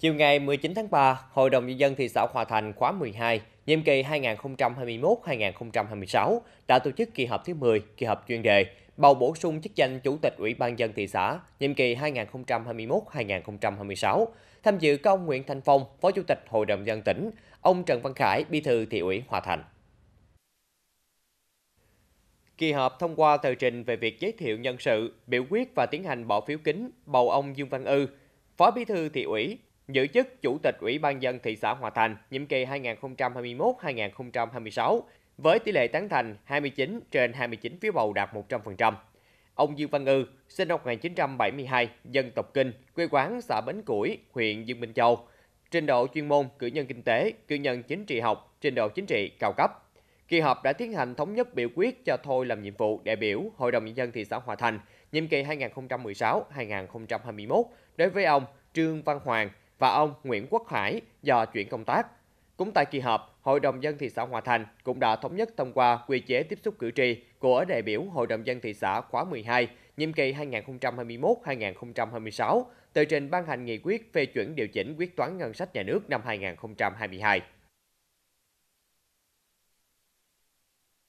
Chiều ngày 19 tháng 3, Hội đồng Nhân dân thị xã Hòa Thành khóa 12, nhiệm kỳ 2021-2026 đã tổ chức kỳ họp thứ 10, kỳ họp chuyên đề, bầu bổ sung chức danh Chủ tịch Ủy ban dân thị xã, nhiệm kỳ 2021-2026. Tham dự có ông Nguyễn Thanh Phong, Phó Chủ tịch Hội đồng dân tỉnh, ông Trần Văn Khải, Bí thư thị ủy Hòa Thành. Kỳ họp thông qua tờ trình về việc giới thiệu nhân sự, biểu quyết và tiến hành bỏ phiếu kín bầu ông Dương Văn Ư, Phó Bí thư thị ủy, giữ chức Chủ tịch Ủy ban dân thị xã Hòa Thành nhiệm kỳ 2021-2026 với tỷ lệ tán thành 29 trên 29 phiếu bầu đạt 100%. Ông Dương Văn Ngư, sinh năm 1972, dân tộc Kinh, quê quán xã Bến Củi, huyện Dương Minh Châu. Trình độ chuyên môn, cử nhân kinh tế, cử nhân chính trị học, trình độ chính trị cao cấp. Kỳ họp đã tiến hành thống nhất biểu quyết cho thôi làm nhiệm vụ đại biểu Hội đồng Nhân dân thị xã Hòa Thành, nhiệm kỳ 2016-2021 đối với ông Trương Văn Hoàng, và ông Nguyễn Quốc Hải do chuyển công tác. Cũng tại kỳ họp, Hội đồng dân thị xã Hòa Thành cũng đã thống nhất thông qua quy chế tiếp xúc cử tri của đại biểu Hội đồng dân thị xã khóa 12, nhiệm kỳ 2021-2026, tờ trình ban hành nghị quyết phê chuẩn điều chỉnh quyết toán ngân sách nhà nước năm 2022.